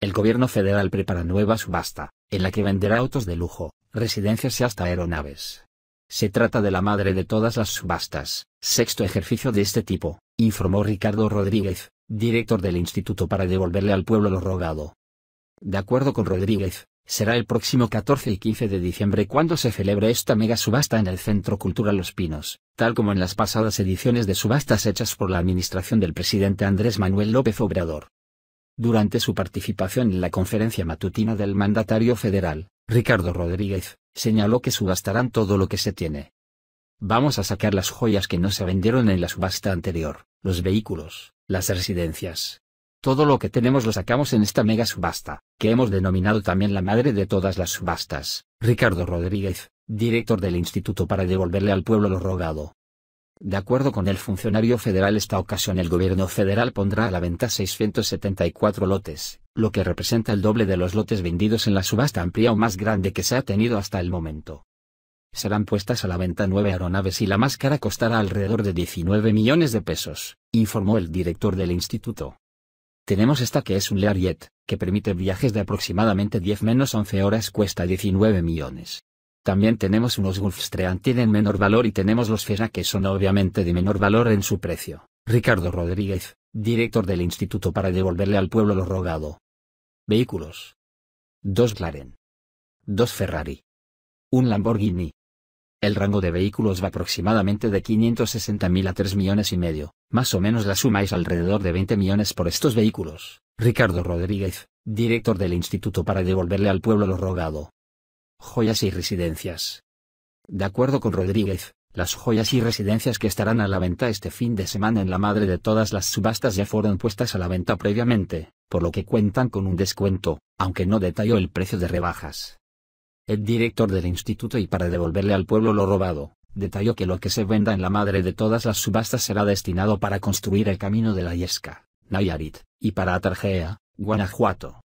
El gobierno federal prepara nueva subasta, en la que venderá autos de lujo, residencias y hasta aeronaves. Se trata de la madre de todas las subastas, sexto ejercicio de este tipo, informó Ricardo Rodríguez, director del Instituto para devolverle al pueblo lo rogado. De acuerdo con Rodríguez, será el próximo 14 y 15 de diciembre cuando se celebre esta mega subasta en el Centro Cultural Los Pinos, tal como en las pasadas ediciones de subastas hechas por la administración del presidente Andrés Manuel López Obrador. Durante su participación en la conferencia matutina del mandatario federal, Ricardo Rodríguez, señaló que subastarán todo lo que se tiene. Vamos a sacar las joyas que no se vendieron en la subasta anterior, los vehículos, las residencias. Todo lo que tenemos lo sacamos en esta mega subasta, que hemos denominado también la madre de todas las subastas. Ricardo Rodríguez, director del Instituto para devolverle al pueblo lo rogado. De acuerdo con el funcionario federal esta ocasión el gobierno federal pondrá a la venta 674 lotes, lo que representa el doble de los lotes vendidos en la subasta amplia o más grande que se ha tenido hasta el momento. Serán puestas a la venta nueve aeronaves y la más cara costará alrededor de 19 millones de pesos, informó el director del instituto. Tenemos esta que es un Learjet, que permite viajes de aproximadamente 10 menos 11 horas cuesta 19 millones. También tenemos unos Gulfstream tienen menor valor y tenemos los ferrari que son obviamente de menor valor en su precio. Ricardo Rodríguez, director del Instituto para devolverle al pueblo lo rogado. Vehículos. Dos Glaren. Dos Ferrari. Un Lamborghini. El rango de vehículos va aproximadamente de 560.000 a 3 millones y medio, más o menos la suma es alrededor de 20 millones por estos vehículos. Ricardo Rodríguez, director del Instituto para devolverle al pueblo lo rogado joyas y residencias. De acuerdo con Rodríguez, las joyas y residencias que estarán a la venta este fin de semana en la madre de todas las subastas ya fueron puestas a la venta previamente, por lo que cuentan con un descuento, aunque no detalló el precio de rebajas. El director del instituto y para devolverle al pueblo lo robado, detalló que lo que se venda en la madre de todas las subastas será destinado para construir el camino de la Yesca, Nayarit, y para Atarjea, Guanajuato,